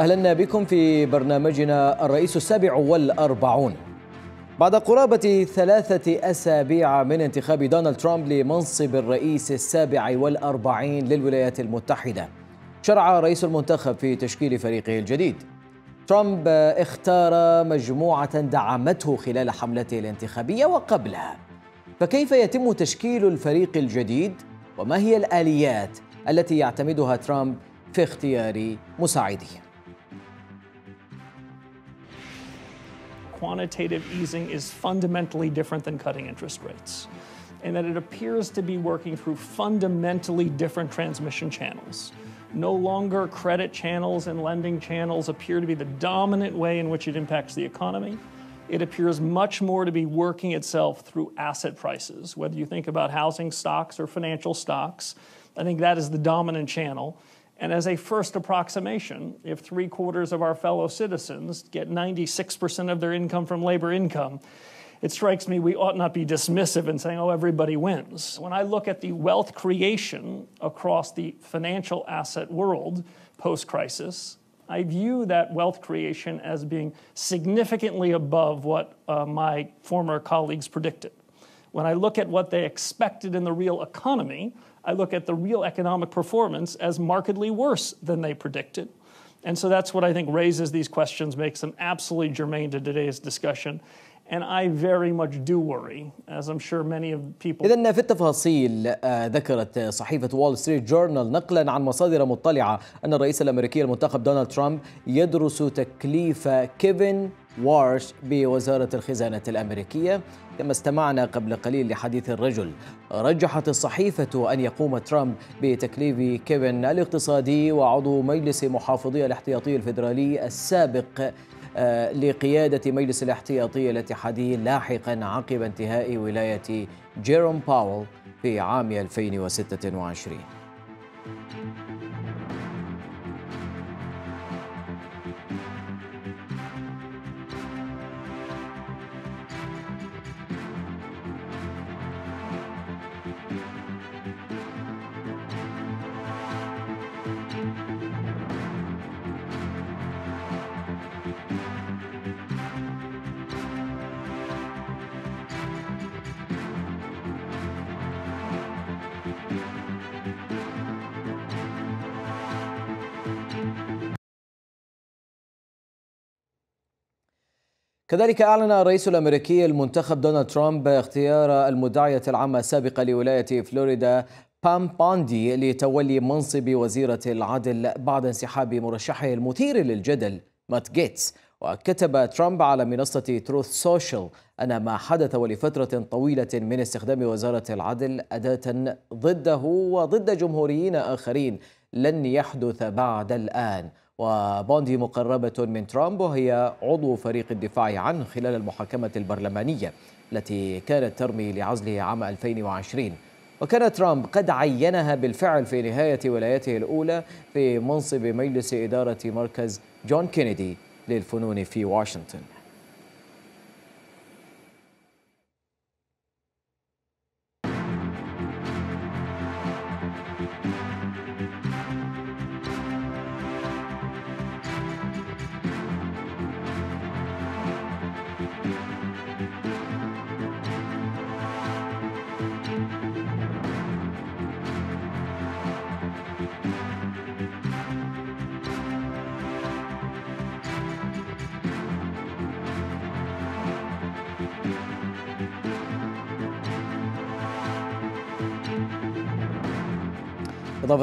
أهلا بكم في برنامجنا الرئيس السابع والأربعون بعد قرابة ثلاثة أسابيع من انتخاب دونالد ترامب لمنصب الرئيس السابع والأربعين للولايات المتحدة شرع رئيس المنتخب في تشكيل فريقه الجديد ترامب اختار مجموعة دعمته خلال حملته الانتخابية وقبلها فكيف يتم تشكيل الفريق الجديد وما هي الآليات التي يعتمدها ترامب في اختيار مساعديه quantitative easing is fundamentally different than cutting interest rates, and that it appears to be working through fundamentally different transmission channels. No longer credit channels and lending channels appear to be the dominant way in which it impacts the economy. It appears much more to be working itself through asset prices, whether you think about housing stocks or financial stocks. I think that is the dominant channel. And as a first approximation, if three quarters of our fellow citizens get 96% of their income from labor income, it strikes me we ought not be dismissive in saying, oh, everybody wins. When I look at the wealth creation across the financial asset world post crisis, I view that wealth creation as being significantly above what uh, my former colleagues predicted. When I look at what they expected in the real economy, I look at the real economic performance as markedly worse than they predicted. And so that's what I think raises these questions, makes them absolutely germane to today's discussion. And I very much do worry, as I'm sure many of people. إذا في التفاصيل ذكرت صحيفة وول ستريت جورنال نقلا عن مصادر مطلعة أن الرئيس الأمريكي المنتخب دونالد ترامب يدرس تكليف كيفن وارش بوزارة الخزانة الأمريكية كما استمعنا قبل قليل لحديث الرجل رجحت الصحيفة أن يقوم ترامب بتكليف كيفن الاقتصادي وعضو مجلس محافظي الاحتياطي الفيدرالي السابق آه، لقيادة مجلس الاحتياطي الاتحادي لاحقا عقب انتهاء ولاية جيروم باول في عام 2026 كذلك أعلن الرئيس الأمريكي المنتخب دونالد ترامب اختيار المدعية العامة السابقة لولاية فلوريدا بام باندي لتولي منصب وزيرة العدل بعد انسحاب مرشحه المثير للجدل مات جيتس وكتب ترامب على منصة تروث سوشيال أن ما حدث ولفترة طويلة من استخدام وزارة العدل أداة ضده وضد جمهوريين آخرين لن يحدث بعد الآن وبوندي مقربة من ترامب وهي عضو فريق الدفاع عنه خلال المحاكمة البرلمانية التي كانت ترمي لعزله عام 2020 وكان ترامب قد عينها بالفعل في نهاية ولايته الأولى في منصب مجلس إدارة مركز جون كينيدي للفنون في واشنطن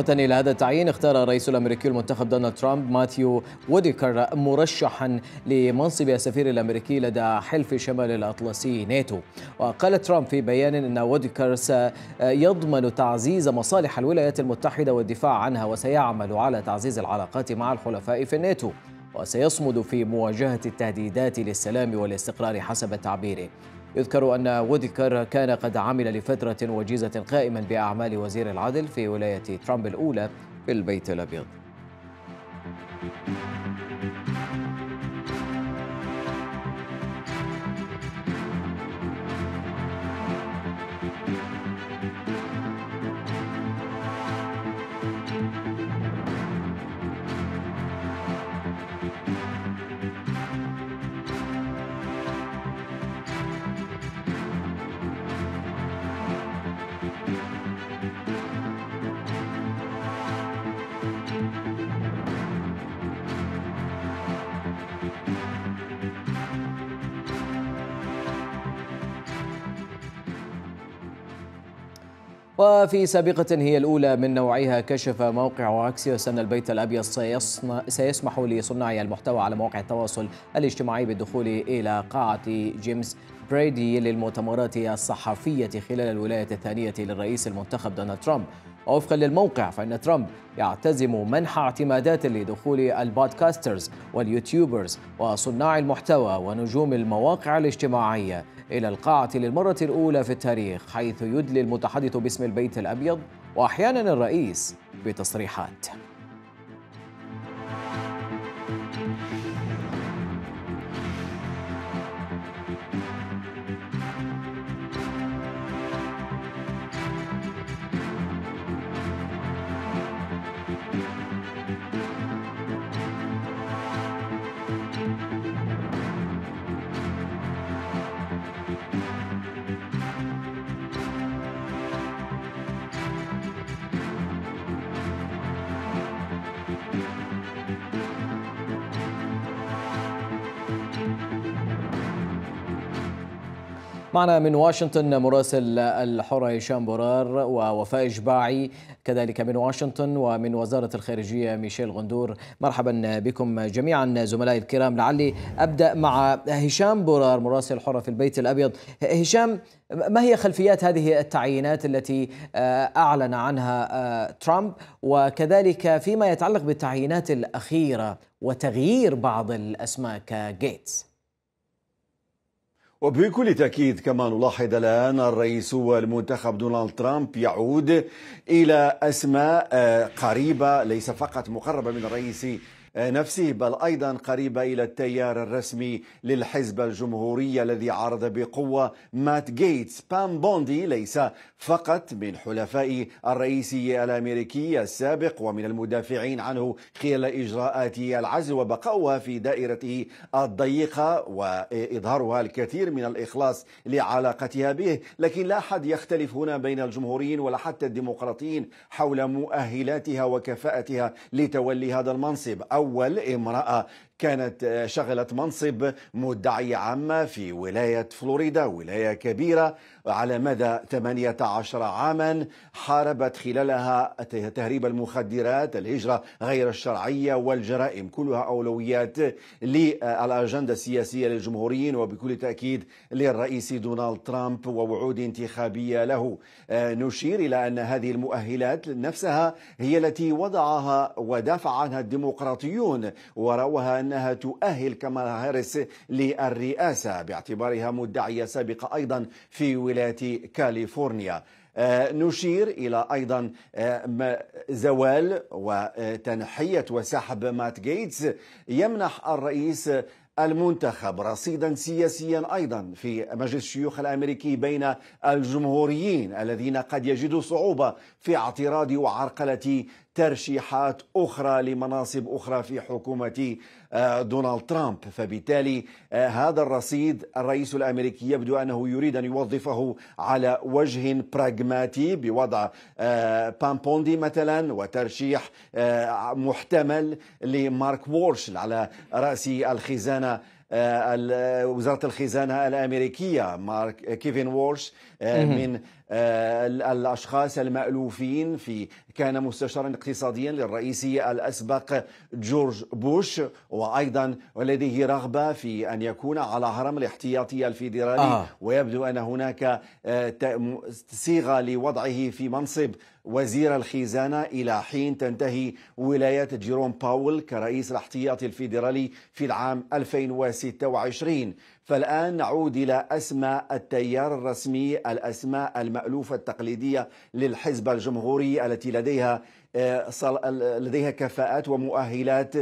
إلى هذا التعيين اختار الرئيس الأمريكي المنتخب دونالد ترامب ماثيو ووديكر مرشحا لمنصب السفير الأمريكي لدى حلف شمال الأطلسي ناتو وقال ترامب في بيان أن ووديكر سيضمن تعزيز مصالح الولايات المتحدة والدفاع عنها وسيعمل على تعزيز العلاقات مع الحلفاء في الناتو وسيصمد في مواجهة التهديدات للسلام والاستقرار حسب تعبيره يذكر أن ووديكر كان قد عمل لفترة وجيزة قائما بأعمال وزير العدل في ولاية ترامب الأولى في البيت الأبيض. وفي سابقة هي الأولى من نوعها كشف موقع أكسيوس أن البيت الأبيض سيصنع سيسمح لصناع المحتوى على مواقع التواصل الاجتماعي بالدخول إلى قاعة جيمس بريدي للمؤتمرات الصحفية خلال الولاية الثانية للرئيس المنتخب دونالد ترامب ووفقا للموقع فإن ترامب يعتزم منح اعتمادات لدخول البودكاسترز واليوتيوبرز وصناع المحتوى ونجوم المواقع الاجتماعية إلى القاعة للمرة الأولى في التاريخ حيث يدلي المتحدث باسم البيت الأبيض وأحيانا الرئيس بتصريحات معنا من واشنطن مراسل الحرة هشام برار ووفاء إجباعي كذلك من واشنطن ومن وزارة الخارجية ميشيل غندور مرحبا بكم جميعا زملائي الكرام لعلي أبدأ مع هشام برار مراسل الحرة في البيت الأبيض هشام ما هي خلفيات هذه التعيينات التي أعلن عنها ترامب وكذلك فيما يتعلق بالتعيينات الأخيرة وتغيير بعض الأسماء كغيتس؟ وبكل تأكيد كما نلاحظ الآن الرئيس المنتخب دونالد ترامب يعود إلى أسماء آه، قريبة ليس فقط مقربة من الرئيس آه، نفسه بل ايضا قريبه الى التيار الرسمي للحزب الجمهوري الذي عارض بقوه مات جيتس بام بوندي ليس فقط من حلفاء الرئيسي الامريكي السابق ومن المدافعين عنه خلال اجراءات العزل وبقاؤها في دائرته الضيقه واظهارها الكثير من الاخلاص لعلاقتها به، لكن لا احد يختلف هنا بين الجمهوريين ولا حتى الديمقراطيين حول مؤهلاتها وكفاءتها لتولي هذا المنصب، اول امراه كانت آه، شغلت منصب مدعية عامة في ولاية فلوريدا ولاية كبيرة على مدى 18 عاما حاربت خلالها تهريب المخدرات الهجرة غير الشرعية والجرائم كلها أولويات للأجندة السياسية للجمهوريين وبكل تأكيد للرئيس دونالد ترامب ووعود انتخابية له آه، نشير إلى أن هذه المؤهلات نفسها هي التي وضعها ودافع عنها الديمقراطيون ورأوها أنها تؤهل كمال هاريس للرئاسة باعتبارها مدعية سابقة أيضا في ولاية كاليفورنيا آه، نشير إلى أيضا آه، زوال وتنحية وسحب مات جيتس يمنح الرئيس المنتخب رصيدا سياسيا ايضا في مجلس الشيوخ الامريكي بين الجمهوريين الذين قد يجدوا صعوبه في اعتراض وعرقله ترشيحات اخرى لمناصب اخرى في حكومه آه، دونالد ترامب فبالتالي آه، هذا الرصيد الرئيس الامريكي يبدو انه يريد ان يوظفه على وجه براغماتي بوضع آه، بامبوندي مثلا وترشيح محتمل لمارك وورش على راس الخزانه آه، وزاره الخزانه الامريكيه مارك كيفين وولش آه، من آه، الاشخاص المالوفين في كان مستشارا اقتصاديا للرئيس الأسبق جورج بوش وأيضا لديه رغبة في أن يكون على هرم الاحتياطي الفيدرالي آه. ويبدو أن هناك آه، صيغة لوضعه في منصب وزير الخزانة إلى حين تنتهي ولاية جيروم باول كرئيس الاحتياطي الفيدرالي في العام 2026 فالآن نعود إلى أسماء التيار الرسمي الأسماء المألوفة التقليدية للحزب الجمهوري التي لديها آه، لديها كفاءات ومؤهلات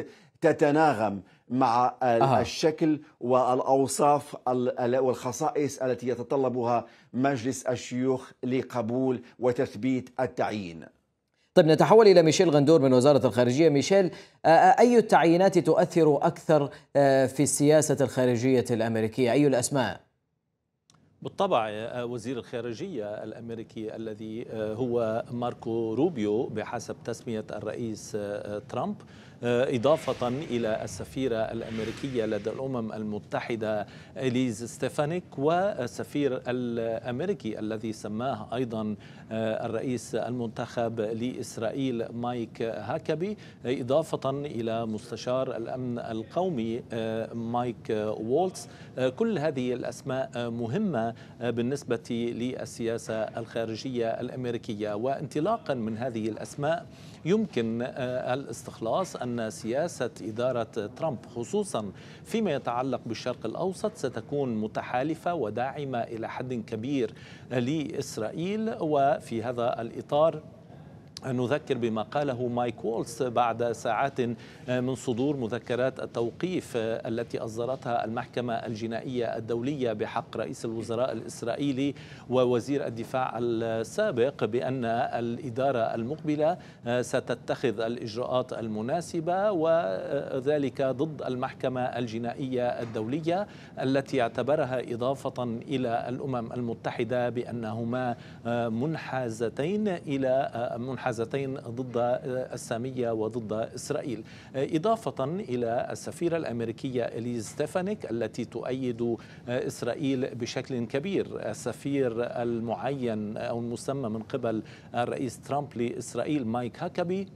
تتناغم مع أه. الشكل والأوصاف والخصائص التي يتطلبها مجلس الشيوخ لقبول وتثبيت التعيين طيب نتحول إلى ميشيل غندور من وزارة الخارجية ميشيل آه، آه، أي التعيينات تؤثر أكثر آه، في السياسة الخارجية الأمريكية أي الأسماء؟ بالطبع وزير الخارجية الأمريكي الذي هو ماركو روبيو بحسب تسمية الرئيس ترامب آه، إضافة إلى السفيرة الأمريكية لدى الأمم المتحدة إليز ستيفانيك والسفير الأمريكي الذي سماه أيضا آه، الرئيس المنتخب لإسرائيل مايك هاكبي إضافة إلى مستشار الأمن القومي آه، مايك وولتس كل هذه الأسماء مهمة بالنسبة للسياسة الخارجية الأمريكية وانطلاقا من هذه الأسماء يمكن آه، الاستخلاص أن سياسة إدارة ترامب خصوصا فيما يتعلق بالشرق الأوسط ستكون متحالفة وداعمة إلى حد كبير لإسرائيل وفي هذا الإطار نذكر بما قاله مايك وولز بعد ساعات من صدور مذكرات التوقيف التي أصدرتها المحكمة الجنائية الدولية بحق رئيس الوزراء الإسرائيلي ووزير الدفاع السابق بأن الإدارة المقبلة ستتخذ الإجراءات المناسبة وذلك ضد المحكمة الجنائية الدولية التي اعتبرها إضافة إلى الأمم المتحدة بأنهما منحازتين إلى منحاز الحازتين ضد السامية وضد إسرائيل إضافة إلى السفيرة الأمريكية إليز ستيفانيك التي تؤيد إسرائيل بشكل كبير السفير المعين أو المسمى من قبل الرئيس ترامب لإسرائيل مايك هاكبي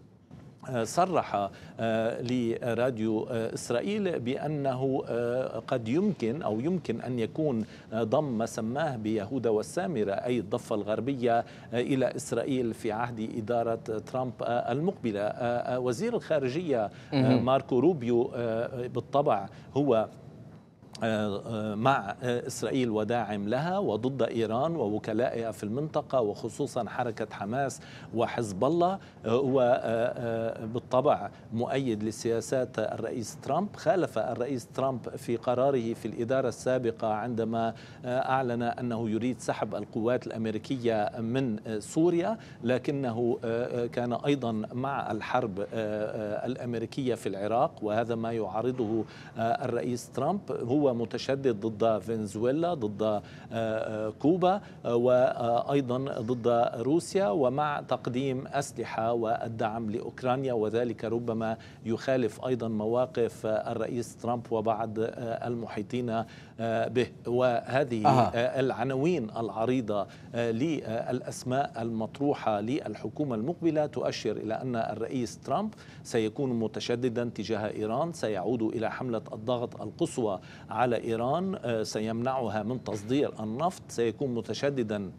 صرح آه، لراديو آه، اسرائيل بانه آه، قد يمكن او يمكن ان يكون ضم ما سماه بيهودا والسامره اي الضفه الغربيه الى اسرائيل في عهد اداره ترامب المقبله وزير الخارجيه ماركو روبيو بالطبع هو آه، آه، مع إسرائيل وداعم لها وضد إيران ووكلائها في المنطقة وخصوصا حركة حماس وحزب الله آه، وبالطبع مؤيد لسياسات الرئيس ترامب خالف الرئيس ترامب في قراره في الإدارة السابقة عندما أعلن أنه يريد سحب القوات الأمريكية من سوريا لكنه كان أيضا مع الحرب الأمريكية في العراق وهذا ما يعارضه الرئيس ترامب هو متشدد ضد فنزويلا ضد آه، آه، كوبا آه، وأيضا ضد روسيا ومع تقديم أسلحة والدعم لأوكرانيا وذلك ربما يخالف أيضا مواقف الرئيس ترامب وبعض المحيطين آه، به وهذه أه. العناوين العريضة آه، للأسماء المطروحة للحكومة المقبلة تؤشر إلى أن الرئيس ترامب سيكون متشددا تجاه إيران سيعود إلى حملة الضغط القصوى على إيران آه، سيمنعها من تصدير النفط سيكون متشددا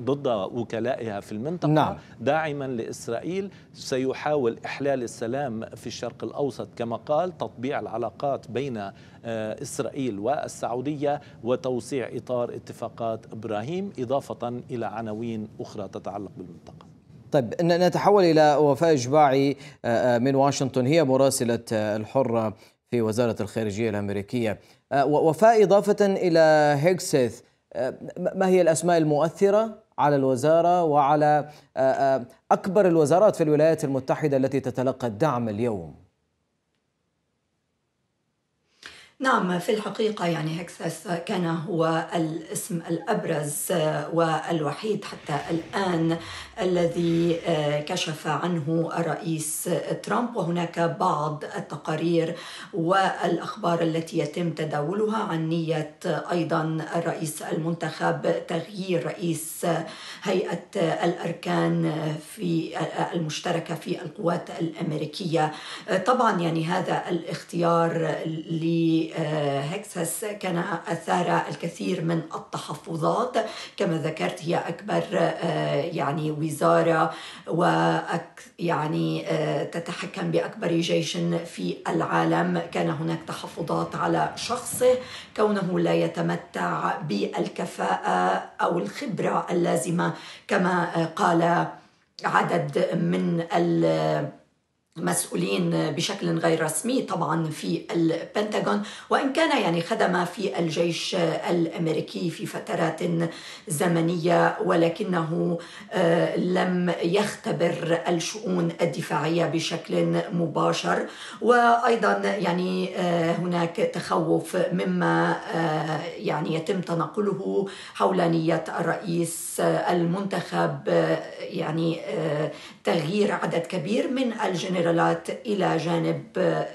ضد وكلائها في المنطقة نعم. داعما لإسرائيل سيحاول إحلال السلام في الشرق الأوسط كما قال تطبيع العلاقات بين آه، إسرائيل والسعودية وتوسيع إطار اتفاقات إبراهيم إضافة إلى عناوين أخرى تتعلق بالمنطقة طيب نتحول إلى وفاء إجباعي آه، آه، من واشنطن هي مراسلة الحرة في وزارة الخارجية الأمريكية وفاء إضافة إلى هيكسيث ما هي الأسماء المؤثرة على الوزارة وعلى أكبر الوزارات في الولايات المتحدة التي تتلقى الدعم اليوم نعم في الحقيقة يعني هكساس كان هو الاسم الأبرز والوحيد حتى الآن الذي كشف عنه الرئيس ترامب وهناك بعض التقارير والأخبار التي يتم تداولها عن نية أيضا الرئيس المنتخب تغيير رئيس هيئة الأركان في المشتركة في القوات الأمريكية طبعا يعني هذا الاختيار ل هكساس كان أثار الكثير من التحفظات كما ذكرت هي أكبر آه، يعني وزارة وأك يعني آه، تتحكم بأكبر جيش في العالم كان هناك تحفظات على شخصه كونه لا يتمتع بالكفاءة أو الخبرة اللازمة كما آه، قال عدد من ال مسؤولين بشكل غير رسمي طبعا في البنتاغون وان كان يعني خدم في الجيش الامريكي في فترات زمنيه ولكنه آه، لم يختبر الشؤون الدفاعيه بشكل مباشر وايضا يعني آه، هناك تخوف مما آه، يعني يتم تناقله حول نيه الرئيس رئيس المنتخب آه، يعني آه، تغيير عدد كبير من الجنرالات الى جانب آه،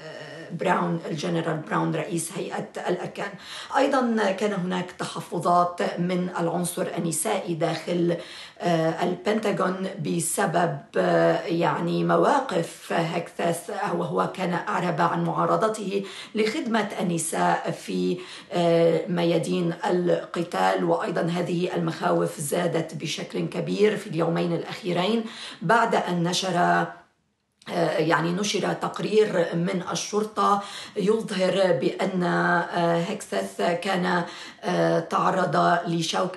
براون الجنرال براون رئيس هيئة الأركان أيضا كان هناك تحفظات من العنصر النسائي داخل آه، البنتاغون بسبب آه، يعني مواقف هكثاث وهو كان أعرب عن معارضته لخدمة النساء في آه، ميادين القتال وأيضا هذه المخاوف زادت بشكل كبير في اليومين الأخيرين بعد أن نشر آه، يعني نشر تقرير من الشرطه يظهر بان هكساس آه، كان آه، تعرض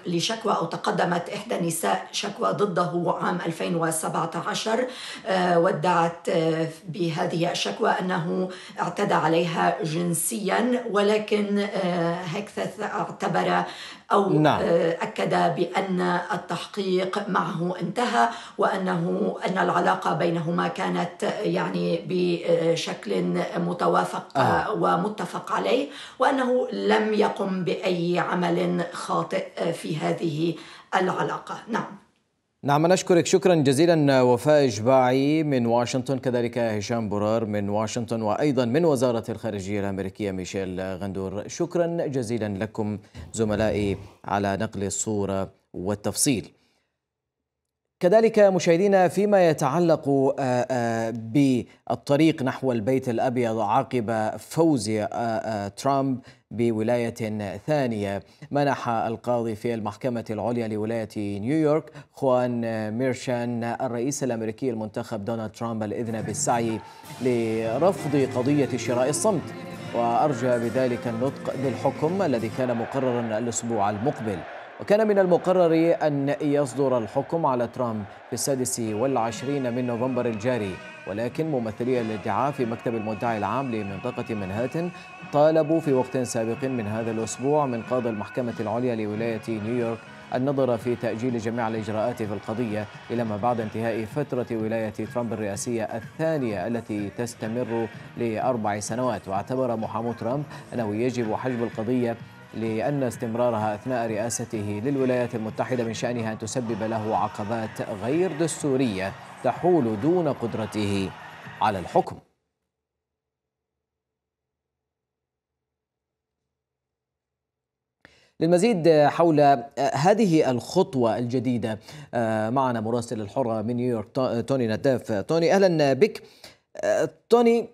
لشكوى او تقدمت احدى النساء شكوى ضده عام 2017 ودعت بهذه الشكوى انه اعتدى عليها جنسيا ولكن هكساس اعتبر أو نعم. آه، أكد بأن التحقيق معه انتهى وأنه أن العلاقة بينهما كانت يعني بشكل متوافق آه. ومتفق عليه وأنه لم يقم بأي عمل خاطئ في هذه العلاقة نعم نعم نشكرك شكرا جزيلا وفاء إجباعي من واشنطن كذلك هشام برار من واشنطن وأيضا من وزارة الخارجية الأمريكية ميشيل غندور شكرا جزيلا لكم زملائي على نقل الصورة والتفصيل كذلك مشاهدينا فيما يتعلق آه، آه، بالطريق نحو البيت الابيض عقب فوز آه، ترامب بولايه ثانيه منح القاضي في المحكمه العليا لولايه نيويورك خوان ميرشان الرئيس الامريكي المنتخب دونالد ترامب الاذن بالسعي لرفض قضيه شراء الصمت وارجى بذلك النطق بالحكم الذي كان مقررا الاسبوع المقبل وكان من المقرر أن يصدر الحكم على ترامب في السادس والعشرين من نوفمبر الجاري ولكن ممثلي الادعاء في مكتب المدعي العام لمنطقة منهاتن طالبوا في وقت سابق من هذا الأسبوع من قاضي المحكمة العليا لولاية نيويورك النظر في تأجيل جميع الإجراءات في القضية إلى ما بعد انتهاء فترة ولاية ترامب الرئاسية الثانية التي تستمر لأربع سنوات واعتبر محامو ترامب أنه يجب حجب القضية لأن استمرارها أثناء رئاسته للولايات المتحدة من شأنها أن تسبب له عقبات غير دستورية تحول دون قدرته على الحكم للمزيد حول هذه الخطوة الجديدة آه، معنا مراسل الحرة من نيويورك توني نداف توني أهلا بك آه، توني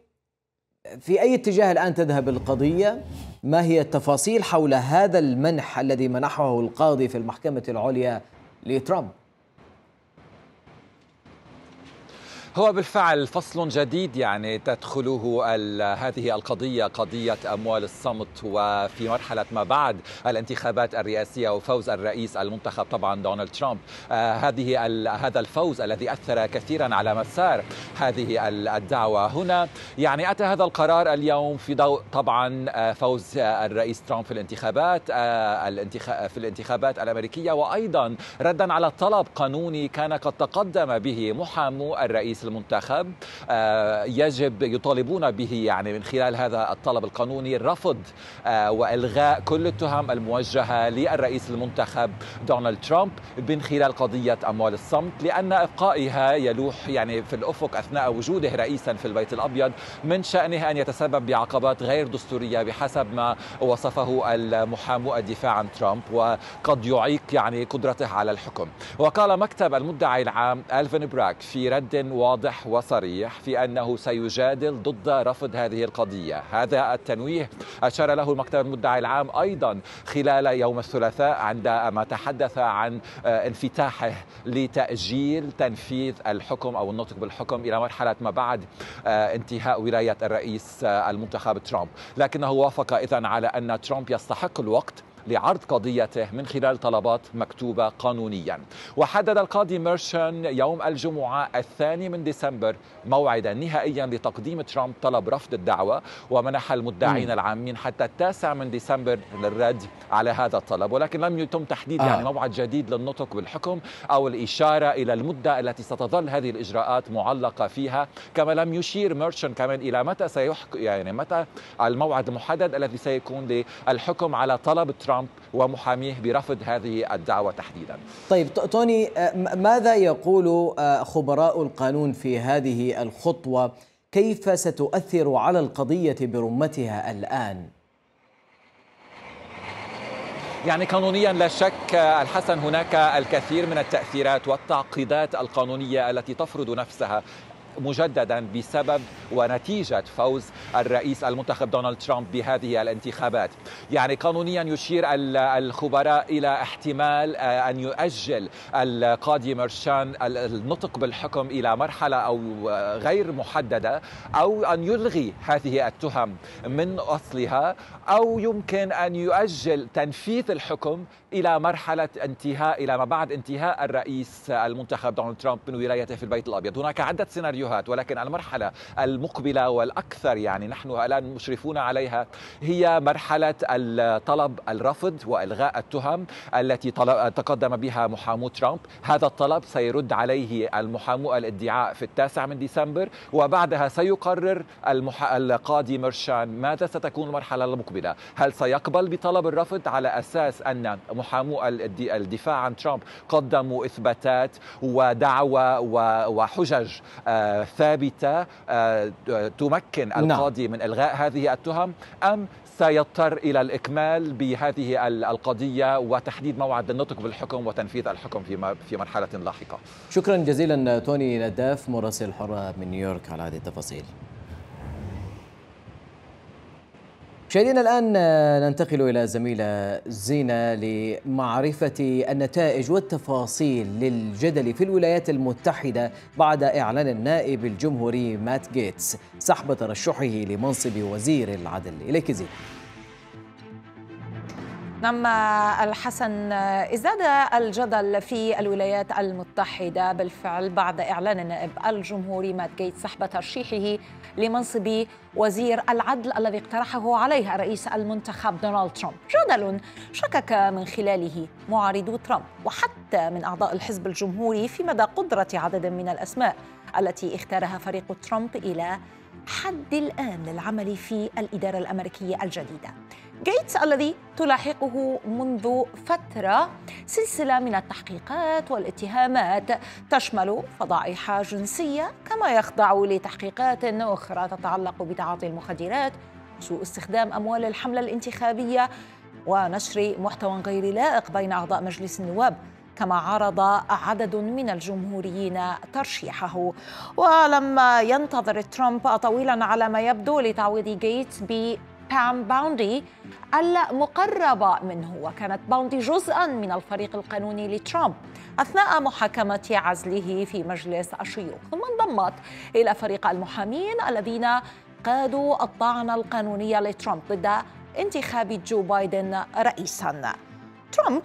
في أي اتجاه الآن تذهب القضية ما هي التفاصيل حول هذا المنح الذي منحه القاضي في المحكمة العليا لترامب هو بالفعل فصل جديد يعني تدخله هذه القضية قضية أموال الصمت وفي مرحلة ما بعد الانتخابات الرئاسية وفوز الرئيس المنتخب طبعا دونالد ترامب آه هذه هذا الفوز الذي أثر كثيرا على مسار هذه الدعوة هنا يعني أتى هذا القرار اليوم في ضوء طبعا آه، فوز الرئيس ترامب في الانتخابات آه في الانتخابات الأمريكية وأيضا ردا على طلب قانوني كان قد تقدم به محامو الرئيس المنتخب آه، يجب يطالبون به يعني من خلال هذا الطلب القانوني رفض آه، والغاء كل التهم الموجهه للرئيس المنتخب دونالد ترامب من خلال قضيه اموال الصمت لان ابقائها يلوح يعني في الافق اثناء وجوده رئيسا في البيت الابيض من شانه ان يتسبب بعقبات غير دستوريه بحسب ما وصفه المحامو الدفاع عن ترامب وقد يعيق يعني قدرته على الحكم وقال مكتب المدعي العام الفين براك في رد واضح واضح وصريح في أنه سيجادل ضد رفض هذه القضية هذا التنويه أشار له المكتب المدعي العام أيضا خلال يوم الثلاثاء عندما تحدث عن آه، انفتاحه لتأجيل تنفيذ الحكم أو النطق بالحكم إلى مرحلة ما بعد آه، انتهاء ولاية الرئيس آه، المنتخب ترامب لكنه وافق إذا على أن ترامب يستحق الوقت لعرض قضيته من خلال طلبات مكتوبة قانونيا وحدد القاضي ميرشن يوم الجمعة الثاني من ديسمبر موعدا نهائيا لتقديم ترامب طلب رفض الدعوة ومنح المدعين العامين حتى التاسع من ديسمبر للرد على هذا الطلب ولكن لم يتم تحديد يعني آه. موعد جديد للنطق بالحكم أو الإشارة إلى المدة التي ستظل هذه الإجراءات معلقة فيها كما لم يشير ميرشن كمان إلى متى سيحكم يعني متى الموعد المحدد الذي سيكون للحكم على طلب ترامب ترامب ومحاميه برفض هذه الدعوة تحديدا طيب توني آه، ماذا يقول آه، خبراء القانون في هذه الخطوة كيف ستؤثر على القضية برمتها الآن؟ يعني قانونيا لا شك آه، الحسن هناك الكثير من التأثيرات والتعقيدات القانونية التي تفرض نفسها مجددا بسبب ونتيجة فوز الرئيس المنتخب دونالد ترامب بهذه الانتخابات يعني قانونيا يشير الخبراء إلى احتمال آه، أن يؤجل القاضي مرشان النطق بالحكم إلى مرحلة أو آه، غير محددة أو أن يلغي هذه التهم من أصلها أو يمكن أن يؤجل تنفيذ الحكم إلى مرحلة انتهاء إلى ما بعد انتهاء الرئيس المنتخب دونالد ترامب من ولايته في البيت الأبيض هناك عدة سيناريوهات السيناريوهات ولكن المرحلة المقبلة والأكثر يعني نحن الآن مشرفون عليها هي مرحلة الطلب الرفض وإلغاء التهم التي تقدم بها محامو ترامب هذا الطلب سيرد عليه المحامو الادعاء في التاسع من ديسمبر وبعدها سيقرر المح... القاضي مرشان ماذا ستكون المرحلة المقبلة هل سيقبل بطلب الرفض على أساس أن محامو الدفاع عن ترامب قدموا إثباتات ودعوى وحجج آه، ثابته آه، تمكن نعم. القاضي من الغاء هذه التهم ام سيضطر الى الاكمال بهذه القضيه وتحديد موعد للنطق بالحكم وتنفيذ الحكم في مرحله لاحقه. شكرا جزيلا توني نداف مراسل الحره من نيويورك على هذه التفاصيل. مشاهدينا الآن ننتقل إلى زميلة زينة لمعرفة النتائج والتفاصيل للجدل في الولايات المتحدة بعد إعلان النائب الجمهوري مات جيتس سحب ترشحه لمنصب وزير العدل إليك زينة نعم الحسن ازداد الجدل في الولايات المتحدة بالفعل بعد إعلان النائب الجمهوري مات جيت سحب ترشيحه لمنصب وزير العدل الذي اقترحه عليه الرئيس المنتخب دونالد ترامب جدل شكك من خلاله معارضو ترامب وحتى من أعضاء الحزب الجمهوري في مدى قدرة عدد من الأسماء التي اختارها فريق ترامب إلى حد الآن للعمل في الإدارة الأمريكية الجديدة جيتس الذي تلاحقه منذ فترة سلسلة من التحقيقات والاتهامات تشمل فضائح جنسية كما يخضع لتحقيقات أخرى تتعلق بتعاطي المخدرات سوء استخدام أموال الحملة الانتخابية ونشر محتوى غير لائق بين أعضاء مجلس النواب كما عرض عدد من الجمهوريين ترشيحه ولما ينتظر ترامب طويلا على ما يبدو لتعويض جيتس ب بام باوندي المقربة منه وكانت باوندي جزءا من الفريق القانوني لترامب أثناء محاكمة عزله في مجلس الشيوخ ثم انضمت إلى فريق المحامين الذين قادوا الطعن القانوني لترامب ضد انتخاب جو بايدن رئيسا ترامب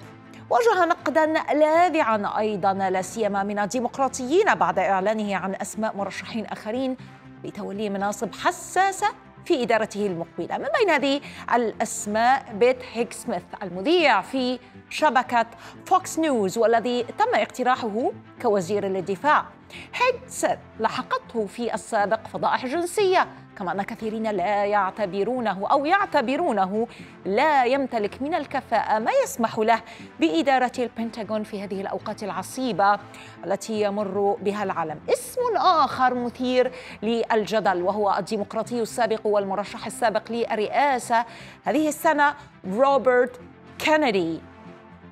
واجه نقدا لاذعا ايضا لا سيما من الديمقراطيين بعد اعلانه عن اسماء مرشحين اخرين لتولي مناصب حساسه في إدارته المقبلة من بين هذه الأسماء بيت هيك سميث المذيع في شبكة فوكس نيوز والذي تم اقتراحه كوزير للدفاع سميث لحقته في السابق فضائح جنسية كما أن كثيرين لا يعتبرونه أو يعتبرونه لا يمتلك من الكفاءة ما يسمح له بإدارة البنتاغون في هذه الأوقات العصيبة التي يمر بها العالم اسم آخر مثير للجدل وهو الديمقراطي السابق والمرشح السابق للرئاسة هذه السنة روبرت كينيدي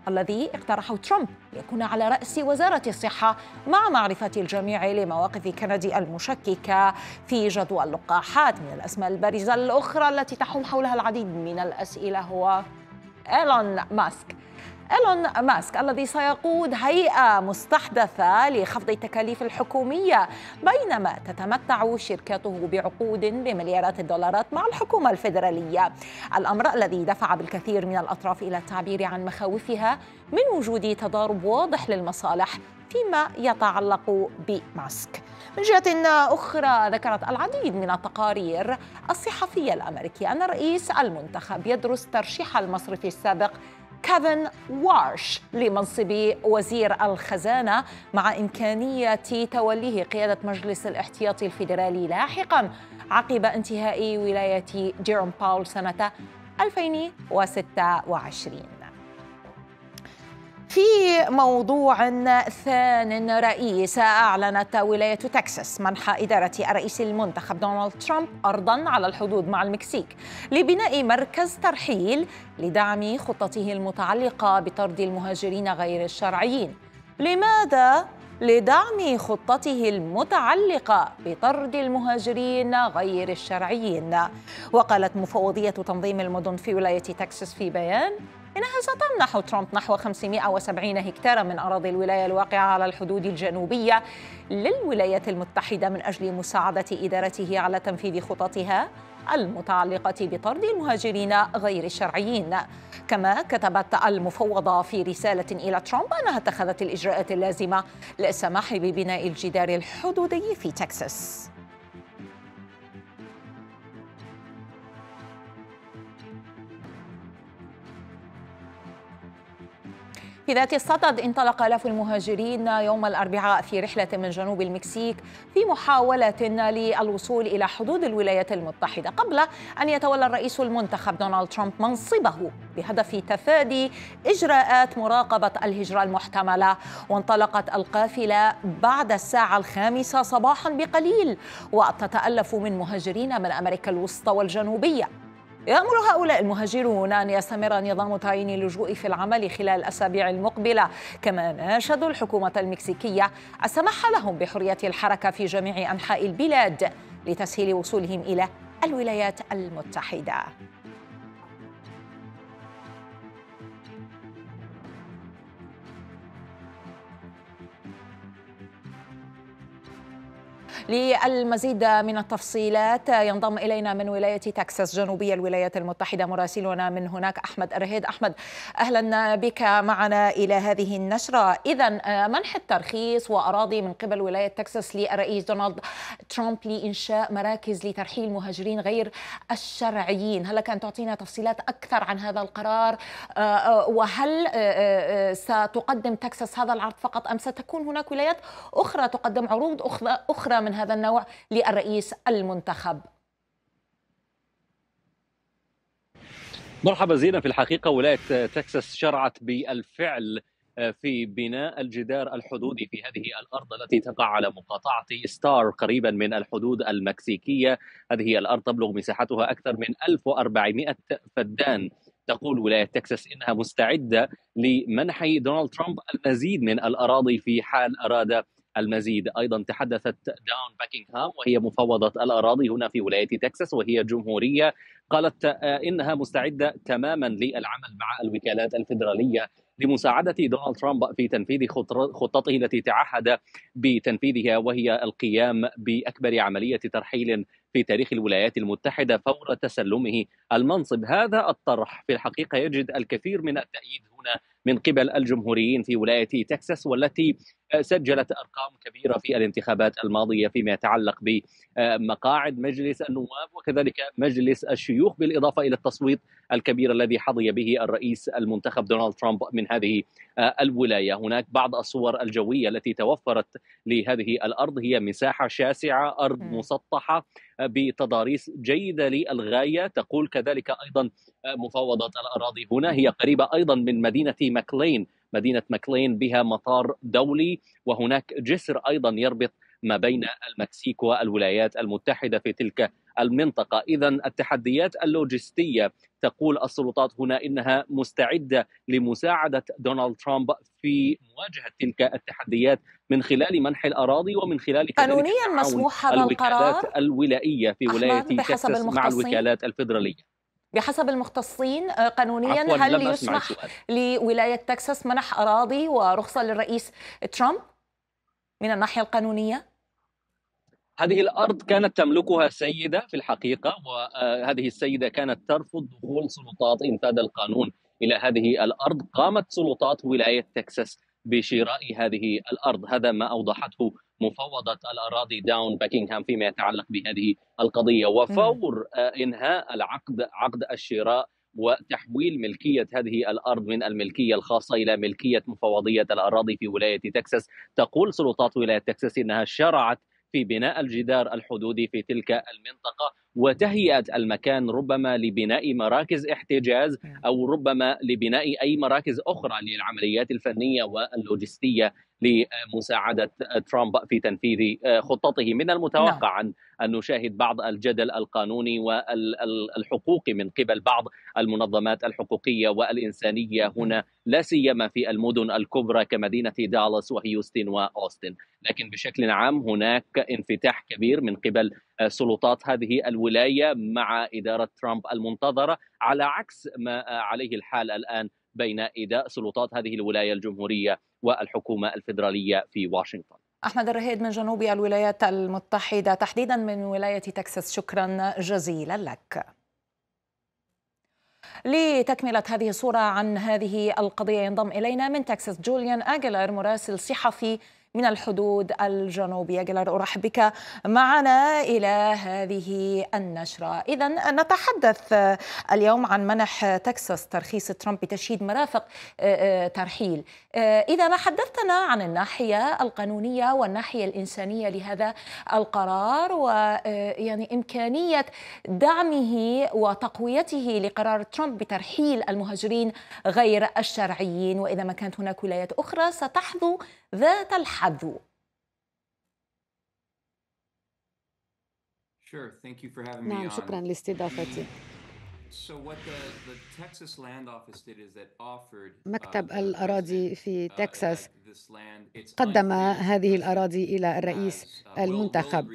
الذي اقترحه ترامب ليكون على رأس وزارة الصحة مع معرفة الجميع لمواقف كندي المشككة في جدوى اللقاحات من الأسماء البارزة الأخرى التي تحوم حولها العديد من الأسئلة هو إيلون ماسك إيلون ماسك الذي سيقود هيئة مستحدثة لخفض التكاليف الحكومية بينما تتمتع شركته بعقود بمليارات الدولارات مع الحكومة الفيدرالية الأمر الذي دفع بالكثير من الأطراف إلى التعبير عن مخاوفها من وجود تضارب واضح للمصالح فيما يتعلق بماسك من جهة أخرى ذكرت العديد من التقارير الصحفية الأمريكية أن رئيس المنتخب يدرس ترشيح المصرف السابق كيفن وارش لمنصب وزير الخزانة مع إمكانية توليه قيادة مجلس الاحتياطي الفيدرالي لاحقا عقب انتهاء ولاية جيروم باول سنة 2026 في موضوع ثان رئيس أعلنت ولاية تكساس منح إدارة الرئيس المنتخب دونالد ترامب أرضا على الحدود مع المكسيك لبناء مركز ترحيل لدعم خطته المتعلقة بطرد المهاجرين غير الشرعيين لماذا لدعم خطته المتعلقه بطرد المهاجرين غير الشرعيين وقالت مفوضيه تنظيم المدن في ولايه تكساس في بيان إنها ستمنح ترامب نحو 570 هكتارا من أراضي الولاية الواقعة على الحدود الجنوبية للولايات المتحدة من أجل مساعدة إدارته على تنفيذ خططها المتعلقة بطرد المهاجرين غير الشرعيين كما كتبت المفوضة في رسالة إلى ترامب أنها اتخذت الإجراءات اللازمة للسماح ببناء الجدار الحدودي في تكساس في ذات الصدد انطلق آلاف المهاجرين يوم الأربعاء في رحلة من جنوب المكسيك في محاولة للوصول إلى حدود الولايات المتحدة قبل أن يتولى الرئيس المنتخب دونالد ترامب منصبه بهدف تفادي إجراءات مراقبة الهجرة المحتملة وانطلقت القافلة بعد الساعة الخامسة صباحا بقليل وتتألف من مهاجرين من أمريكا الوسطى والجنوبية يأمل هؤلاء المهاجرون أن يستمر نظام تعيين اللجوء في العمل خلال الأسابيع المقبلة كما ناشدوا الحكومة المكسيكية السماح لهم بحرية الحركة في جميع أنحاء البلاد لتسهيل وصولهم إلى الولايات المتحدة للمزيد من التفصيلات ينضم إلينا من ولاية تكساس جنوبية الولايات المتحدة مراسلنا من هناك أحمد أرهيد أحمد أهلا بك معنا إلى هذه النشرة إذا منح الترخيص وأراضي من قبل ولاية تكساس للرئيس دونالد ترامب لإنشاء مراكز لترحيل مهاجرين غير الشرعيين هل لك أن تعطينا تفصيلات أكثر عن هذا القرار آه، وهل آه، آه، ستقدم تكساس هذا العرض فقط أم ستكون هناك ولايات أخرى تقدم عروض أخرى من هذا النوع للرئيس المنتخب مرحبا زينة في الحقيقة ولاية تكساس شرعت بالفعل آه، في بناء الجدار الحدودي في هذه الارض التي تقع على مقاطعه ستار قريبا من الحدود المكسيكيه، هذه الارض تبلغ مساحتها اكثر من 1400 فدان، تقول ولايه تكساس انها مستعده لمنح دونالد ترامب المزيد من الاراضي في حال اراد المزيد أيضا تحدثت داون باكنغهام وهي مفوضة الأراضي هنا في ولاية تكساس وهي جمهورية قالت آه، إنها مستعدة تماما للعمل مع الوكالات الفدراليه لمساعدة دونالد ترامب في تنفيذ خطته التي تعهد بتنفيذها وهي القيام بأكبر عملية ترحيل في تاريخ الولايات المتحدة فور تسلمه المنصب هذا الطرح في الحقيقة يجد الكثير من التأييد هنا من قبل الجمهوريين في ولايه تكساس والتي آه، سجلت ارقام كبيره في الانتخابات الماضيه فيما يتعلق بمقاعد مجلس النواب وكذلك مجلس الشيوخ بالاضافه الى التصويت الكبير الذي حظي به الرئيس المنتخب دونالد ترامب من هذه آه، الولايه، هناك بعض الصور الجويه التي توفرت لهذه الارض هي مساحه شاسعه، ارض مسطحه آه، بتضاريس جيده للغايه، تقول كذلك ايضا مفاوضات الاراضي هنا هي قريبه ايضا من مدينة ماكلين مدينة ماكلين بها مطار دولي وهناك جسر أيضا يربط ما بين المكسيك والولايات المتحدة في تلك المنطقة إذا التحديات اللوجستية تقول السلطات هنا إنها مستعدة لمساعدة دونالد ترامب في مواجهة تلك التحديات من خلال منح الأراضي ومن خلال قانونيا مسموح هذا القرار الولائية في ولاية تكساس مع الوكالات الفيدرالية بحسب المختصين آه، قانونيا هل يسمح لولاية تكساس منح أراضي ورخصة للرئيس ترامب من الناحية القانونية؟ هذه الارض كانت تملكها سيده في الحقيقه وهذه السيده كانت ترفض دخول سلطات انفاذ القانون الى هذه الارض قامت سلطات ولايه تكساس بشراء هذه الارض هذا ما اوضحته مفوضه الاراضي داون باكينغهام فيما يتعلق بهذه القضيه وفور انهاء العقد عقد الشراء وتحويل ملكية هذه الأرض من الملكية الخاصة إلى ملكية مفوضية الأراضي في ولاية تكساس تقول سلطات ولاية تكساس إنها شرعت في بناء الجدار الحدودي في تلك المنطقة وتهيئه المكان ربما لبناء مراكز احتجاز نعم. او ربما لبناء اي مراكز اخرى للعمليات الفنيه واللوجستيه لمساعده ترامب في تنفيذ آه، خطته من المتوقع نعم. ان ان نشاهد بعض الجدل القانوني والحقوقي من قبل بعض المنظمات الحقوقيه والانسانيه نعم. هنا لا سيما في المدن الكبرى كمدينه دالاس وهيوستن واوستن لكن بشكل عام هناك انفتاح كبير من قبل آه، سلطات هذه الولايات الولايه مع اداره ترامب المنتظره على عكس ما عليه الحال الان بين سلطات هذه الولايه الجمهوريه والحكومه الفيدراليه في واشنطن. احمد الرهيد من جنوب الولايات المتحده تحديدا من ولايه تكساس شكرا جزيلا لك. لتكملة هذه الصورة عن هذه القضية ينضم إلينا من تكساس جوليان أجلر مراسل صحفي من الحدود الجنوبية جلال أرحب بك معنا إلى هذه النشرة إذا نتحدث اليوم عن منح تكساس ترخيص ترامب بتشييد مرافق آه، آه، ترحيل آه، إذا ما حدثتنا عن الناحية القانونية والناحية الإنسانية لهذا القرار ويعني إمكانية دعمه وتقويته لقرار ترامب بترحيل المهاجرين غير الشرعيين وإذا ما كانت هناك ولايات أخرى ستحظو ذات الحذو نعم شكرا لاستضافتي مكتب uh, الأراضي في تكساس uh, قدم هذه الأراضي إلى uh, الرئيس المنتخب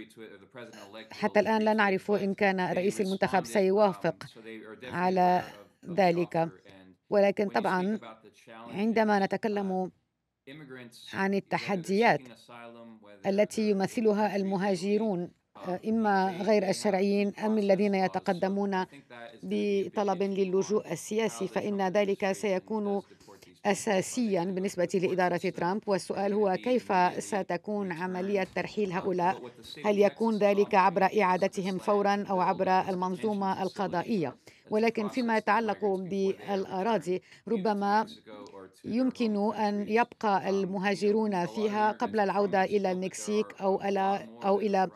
حتى الآن لا نعرف إن كان الرئيس المنتخب سيوافق um, على ذلك ولكن طبعا عندما نتكلم عن التحديات التي يمثلها المهاجرون um, آه، إما غير الشرعيين أم الذين يتقدمون بطلب للجوء السياسي فإن ذلك سيكون أساسيا بالنسبة لإدارة ترامب والسؤال هو كيف ستكون عملية ترحيل هؤلاء هل يكون ذلك عبر إعادتهم فورا أو عبر المنظومة القضائية ولكن فيما يتعلق بالأراضي ربما يمكن أن يبقى um, المهاجرون فيها قبل العودة إلى المكسيك أو إلى أو إلى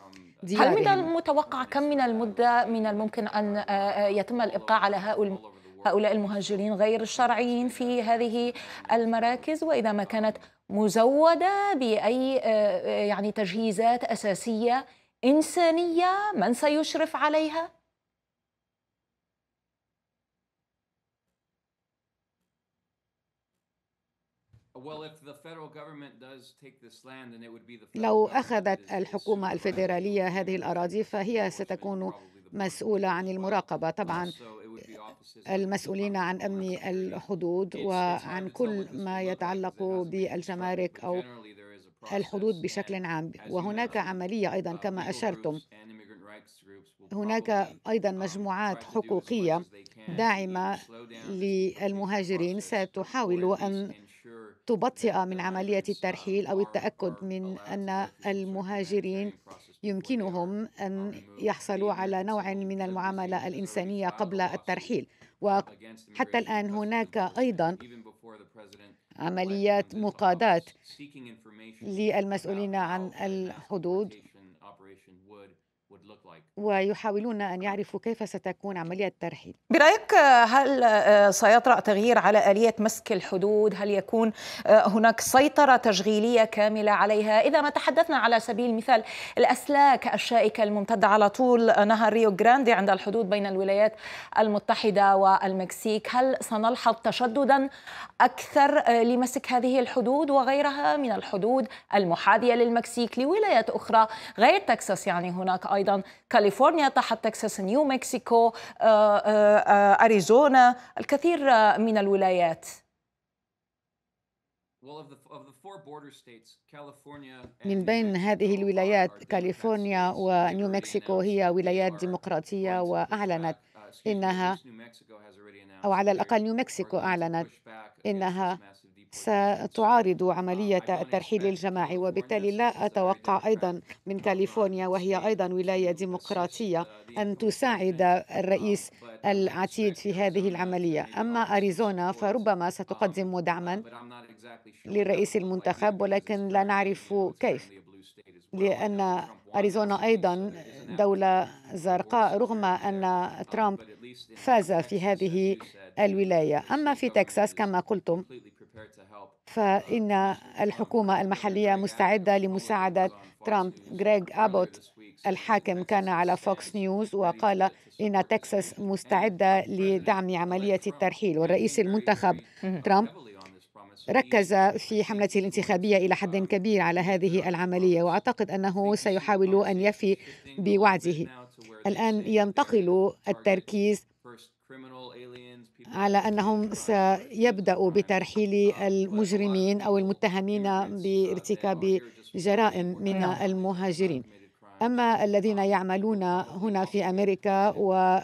ديارهم. هل من المتوقع كم من المدة من الممكن أن آه، آه، يتم الإبقاء على هؤلاء هؤلاء المهاجرين غير الشرعيين في هذه المراكز واذا ما كانت مزوده باي آه، يعني تجهيزات اساسيه انسانيه من سيشرف عليها لو أخذت الحكومة الفيدرالية هذه الأراضي فهي ستكون مسؤولة عن المراقبة طبعا المسؤولين عن أمن الحدود وعن كل ما يتعلق بالجمارك أو الحدود بشكل عام وهناك عملية uh, أيضا كما أشرتم هناك um, أيضا مجموعات حقوقية داعمة للمهاجرين ستحاول أن تبطئ من عملية الترحيل أو التأكد من أن المهاجرين يمكنهم أن يحصلوا على نوع من المعاملة الإنسانية قبل الترحيل وحتى الآن هناك أيضا عمليات مقاداة للمسؤولين عن الحدود ويحاولون أن يعرفوا كيف ستكون عملية الترحيل برأيك هل آه، سيطرأ تغيير على آلية مسك الحدود هل يكون آه، هناك سيطرة تشغيلية كاملة عليها إذا ما تحدثنا على سبيل المثال الأسلاك الشائكة الممتدة على طول نهر ريو جراندي عند الحدود بين الولايات المتحدة والمكسيك هل سنلحظ تشددا أكثر آه، لمسك هذه الحدود وغيرها من الحدود المحاذية للمكسيك لولايات أخرى غير تكساس يعني هناك أيضا كاليفورنيا كاليفورنيا تحت تكساس نيو مكسيكو آه، آه، آه، أريزونا الكثير من الولايات من بين هذه الولايات كاليفورنيا ونيو مكسيكو هي ولايات ديمقراطية uh, وأعلنت uh, إنها أو على الأقل نيو مكسيكو أعلنت إنها ستعارض عملية الترحيل الجماعي وبالتالي لا أتوقع أيضا من كاليفورنيا وهي أيضا ولاية ديمقراطية أن تساعد الرئيس العتيد في هذه العملية أما أريزونا فربما ستقدم دعما للرئيس المنتخب ولكن لا نعرف كيف لأن أريزونا أيضا دولة زرقاء رغم أن ترامب فاز في هذه الولاية أما في تكساس كما قلتم فإن الحكومة المحلية مستعدة لمساعدة ترامب غريغ أبوت الحاكم كان على فوكس نيوز وقال إن تكساس مستعدة لدعم عملية الترحيل والرئيس المنتخب ترامب ركز في حملته الانتخابية إلى حد كبير على هذه العملية وأعتقد أنه سيحاول أن يفي بوعده الآن ينتقل التركيز على انهم سيبداوا بترحيل المجرمين او المتهمين بارتكاب جرائم من المهاجرين اما الذين يعملون هنا في امريكا وغير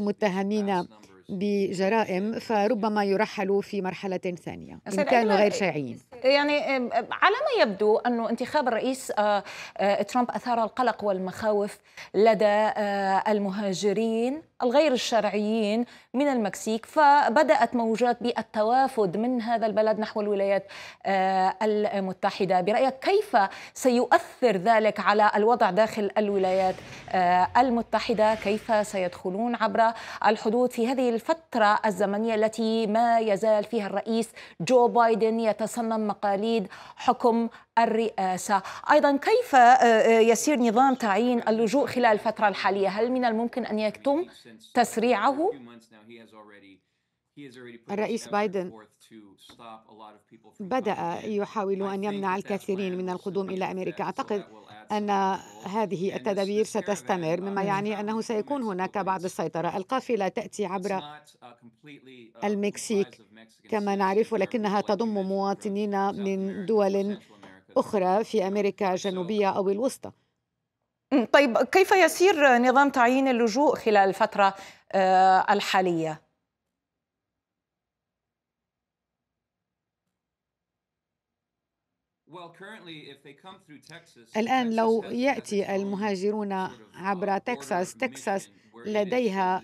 متهمين بجرائم فربما يرحلوا في مرحلة ثانية إن كانوا غير شيعيين يعني على ما يبدو أن انتخاب الرئيس آه، آه، ترامب أثار القلق والمخاوف لدى آه، المهاجرين الغير الشرعيين من المكسيك فبدأت موجات بالتوافد من هذا البلد نحو الولايات آه، المتحدة برأيك كيف سيؤثر ذلك على الوضع داخل الولايات آه، المتحدة كيف سيدخلون عبر الحدود في هذه الفترة الزمنية التي ما يزال فيها الرئيس جو بايدن يتصنم مقاليد حكم الرئاسة أيضا كيف آه، آه، يسير نظام تعيين اللجوء خلال الفترة الحالية هل من الممكن أن يتم تسريعه؟ الرئيس بايدن بدأ يحاول أن يمنع الكثيرين من القدوم إلى أمريكا أعتقد أن هذه التدابير ستستمر مما يعني أنه سيكون هناك بعض السيطرة القافلة تأتي عبر المكسيك كما نعرف ولكنها تضم مواطنين من دول أخرى في أمريكا الجنوبية أو الوسطى طيب كيف يسير نظام تعيين اللجوء خلال الفترة آه، الحالية؟ الآن لو يأتي المهاجرون عبر تكساس تكساس لديها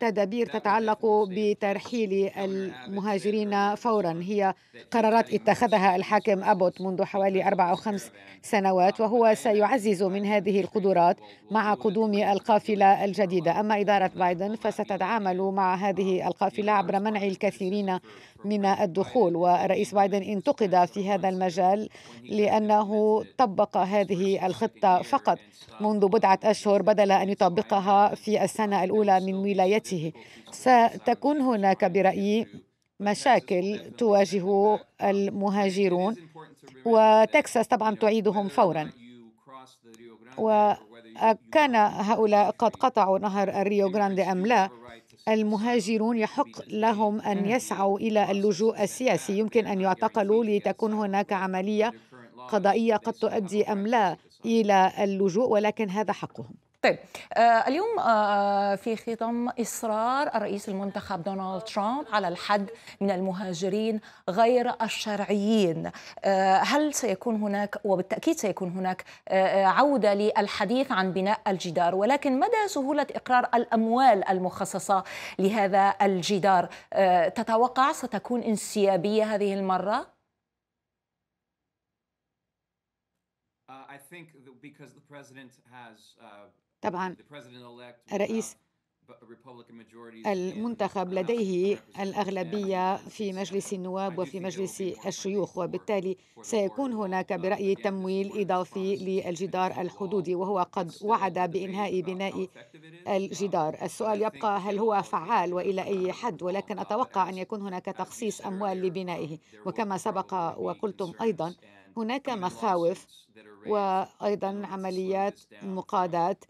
تدابير تتعلق بترحيل المهاجرين فورا هي قرارات اتخذها الحاكم أبوت منذ حوالي أربع أو خمس سنوات um, وهو سيعزز من هذه القدرات مع قدوم القافلة الجديدة um, أما إدارة بايدن فستتعامل um, مع هذه القافلة عبر منع الكثيرين من الدخول ورئيس بايدن انتقد في هذا المجال لأنه طبق هذه الخطة فقط منذ بضعة أشهر بدل أن يطبقها في السنة الأولى من ولايته ستكون هناك برأيي مشاكل تواجه المهاجرون وتكساس طبعا تعيدهم فورا وكان هؤلاء قد قطعوا نهر الريو جراندي أم لا المهاجرون يحق لهم أن يسعوا إلى اللجوء السياسي يمكن أن يعتقلوا لتكون هناك عملية قضائية قد تؤدي أم لا الى اللجوء ولكن هذا حقهم طيب آه اليوم آه, آه، في ختام اصرار الرئيس المنتخب دونالد ترامب على الحد من المهاجرين غير الشرعيين آه هل سيكون هناك وبالتاكيد سيكون هناك آه، آه، عوده للحديث عن بناء الجدار ولكن مدى سهوله اقرار الاموال المخصصه لهذا الجدار تتوقع ستكون انسيابيه هذه المره Uh, طبعا الرئيس المنتخب لديه الأغلبية في مجلس النواب وفي مجلس الشيوخ وبالتالي سيكون هناك برأيي تمويل إضافي للجدار الحدودي وهو قد وعد بإنهاء بناء الجدار السؤال يبقى هل هو فعال وإلى أي حد ولكن أتوقع أن يكون هناك تخصيص أموال لبنائه وكما سبق وقلتم أيضا هناك مخاوف وأيضا عمليات مقادات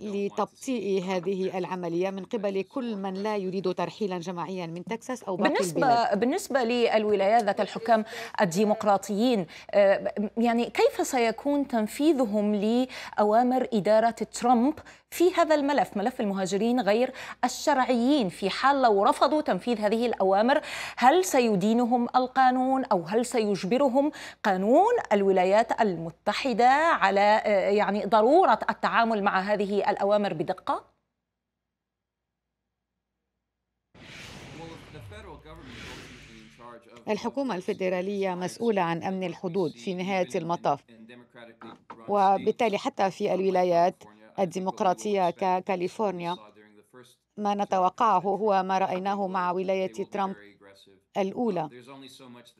لتبطيء هذه العملية من قبل كل من لا يريد ترحيلا جماعيا من تكساس أو باقي بالنسبة, البلاد. بالنسبة للولايات ذات الحكام الديمقراطيين آه، يعني كيف سيكون تنفيذهم لأوامر إدارة ترامب في هذا الملف ملف المهاجرين غير الشرعيين في حال لو رفضوا تنفيذ هذه الأوامر هل سيدينهم القانون أو هل سيجبرهم قانون الولايات المتحدة على آه، يعني ضرورة التعامل مع هذه الأوامر بدقة؟ الحكومة الفيدرالية مسؤولة عن أمن الحدود في نهاية المطاف وبالتالي حتى في الولايات الديمقراطية ككاليفورنيا ما نتوقعه هو ما رأيناه مع ولاية ترامب الأولى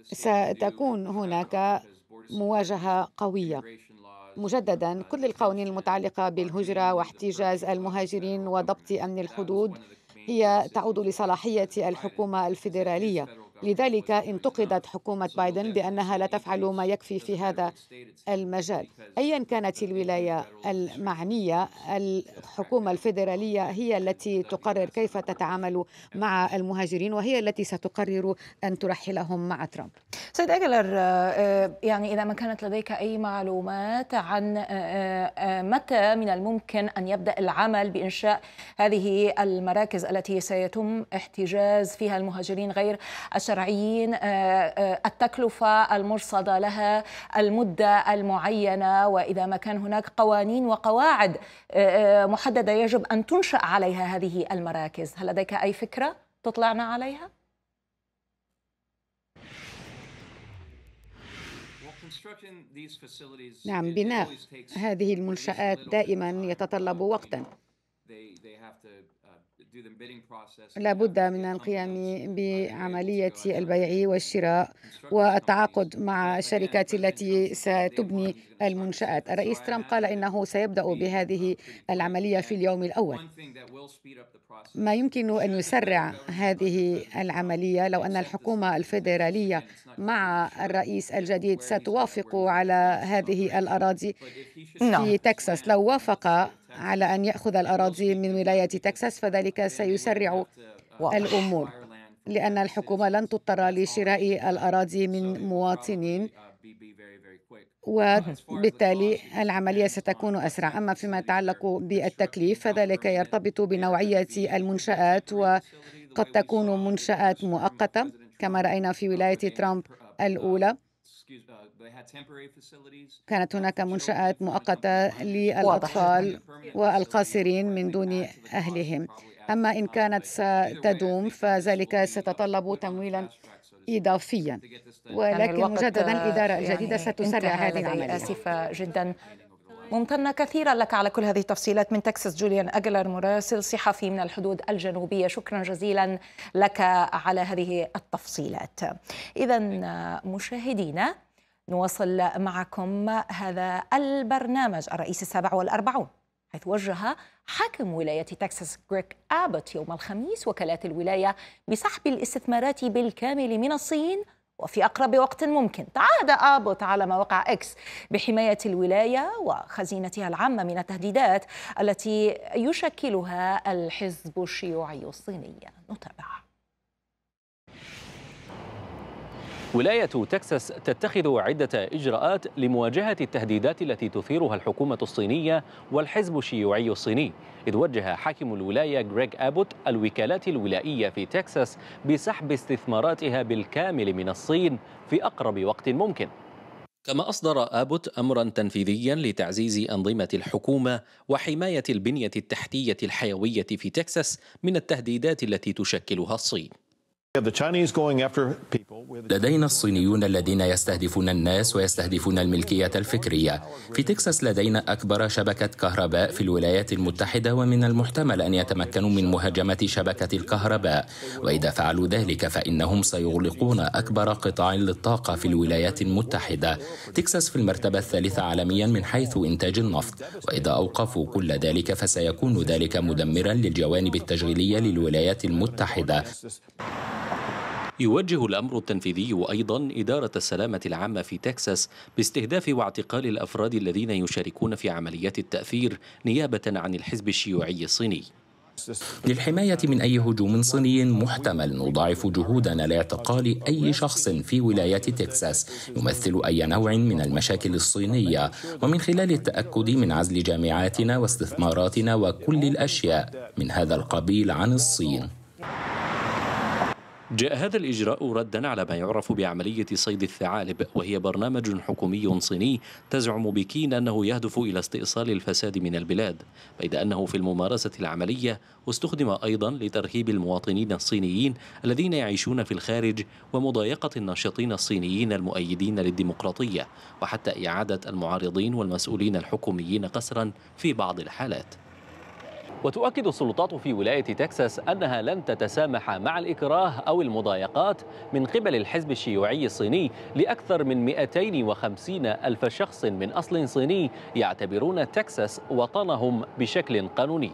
ستكون هناك مواجهة قوية مجددا كل القوانين المتعلقة بالهجرة واحتجاز المهاجرين وضبط أمن الحدود هي تعود لصلاحية الحكومة الفيدرالية لذلك انتقدت حكومة بايدن بأنها لا تفعل ما يكفي في هذا المجال أيا كانت الولاية المعنية الحكومة الفيدرالية هي التي تقرر كيف تتعامل مع المهاجرين وهي التي ستقرر أن ترحلهم مع ترامب سيد أجلر آه، يعني إذا ما كانت لديك أي معلومات عن آه، آه، متى من الممكن أن يبدأ العمل بإنشاء هذه المراكز التي سيتم احتجاز فيها المهاجرين غير شرعيين آه، آه، التكلفة المرصدة لها المدة المعينة وإذا ما كان هناك قوانين وقواعد آه، محددة يجب أن تنشأ عليها هذه المراكز هل لديك أي فكرة تطلعنا عليها؟ نعم بناء هذه المنشآت دائما يتطلب وقتا لابد من القيام بعملية البيع والشراء والتعاقد مع الشركات التي ستبني المنشآت الرئيس ترامب قال إنه سيبدأ بهذه العملية في اليوم الأول ما يمكن أن يسرع هذه العملية لو أن الحكومة الفيدرالية مع الرئيس الجديد ستوافق على هذه الأراضي في تكساس لو وافق على أن يأخذ الأراضي من ولاية تكساس فذلك سيسرع الأمور لأن الحكومة لن تضطر لشراء الأراضي من مواطنين وبالتالي العملية ستكون أسرع أما فيما يتعلق بالتكليف فذلك يرتبط بنوعية المنشآت وقد تكون منشآت مؤقتة كما رأينا في ولاية ترامب الأولى Uh, كانت uh, هناك منشآت مؤقتة للأطفال والقاصرين من دون أهلهم أما إن كانت ستدوم فذلك ستطلب تمويلا إضافيا ولكن مجددا الإدارة الجديدة يعني ستسرع هذه العملية آسفة جدا ممتنة كثيرا لك على كل هذه التفصيلات من تكساس جوليان أجلر مراسل صحفي من الحدود الجنوبية شكرا جزيلا لك على هذه التفصيلات إذا مشاهدينا نواصل معكم هذا البرنامج الرئيس السابع والأربعون حيث وجه حاكم ولاية تكساس غريك أبوت يوم الخميس وكالات الولاية بسحب الاستثمارات بالكامل من الصين وفي أقرب وقت ممكن تعهد آبوت على مواقع إكس بحماية الولاية وخزينتها العامة من التهديدات التي يشكلها الحزب الشيوعي الصيني نتابع ولاية تكساس تتخذ عدة إجراءات لمواجهة التهديدات التي تثيرها الحكومة الصينية والحزب الشيوعي الصيني إذ وجه حاكم الولاية غريغ أبوت الوكالات الولائية في تكساس بسحب استثماراتها بالكامل من الصين في أقرب وقت ممكن كما أصدر آبوت أمرا تنفيذيا لتعزيز أنظمة الحكومة وحماية البنية التحتية الحيوية في تكساس من التهديدات التي تشكلها الصين لدينا الصينيون الذين يستهدفون الناس ويستهدفون الملكية الفكرية. في تكساس لدينا أكبر شبكة كهرباء في الولايات المتحدة ومن المحتمل أن يتمكنوا من مهاجمة شبكة الكهرباء وإذا فعلوا ذلك فإنهم سيغلقون أكبر قطاع للطاقة في الولايات المتحدة. تكساس في المرتبة الثالثة عالميا من حيث إنتاج النفط وإذا أوقفوا كل ذلك فسيكون ذلك مدمرا للجوانب التشغيلية للولايات المتحدة. يوجه الأمر التنفيذي أيضا إدارة السلامة العامة في تكساس باستهداف واعتقال الأفراد الذين يشاركون في عمليات التأثير نيابة عن الحزب الشيوعي الصيني للحماية من أي هجوم صيني محتمل نضاعف جهودنا لاعتقال أي شخص في ولاية تكساس يمثل أي نوع من المشاكل الصينية ومن خلال التأكد من عزل جامعاتنا واستثماراتنا وكل الأشياء من هذا القبيل عن الصين جاء هذا الإجراء ردا على ما يعرف بعملية صيد الثعالب وهي برنامج حكومي صيني تزعم بكين أنه يهدف إلى استئصال الفساد من البلاد بيد أنه في الممارسة العملية استخدم أيضا لترهيب المواطنين الصينيين الذين يعيشون في الخارج ومضايقة الناشطين الصينيين المؤيدين للديمقراطية وحتى إعادة المعارضين والمسؤولين الحكوميين قسرا في بعض الحالات وتؤكد السلطات في ولاية تكساس أنها لن تتسامح مع الإكراه أو المضايقات من قبل الحزب الشيوعي الصيني لأكثر من 250 ألف شخص من أصل صيني يعتبرون تكساس وطنهم بشكل قانوني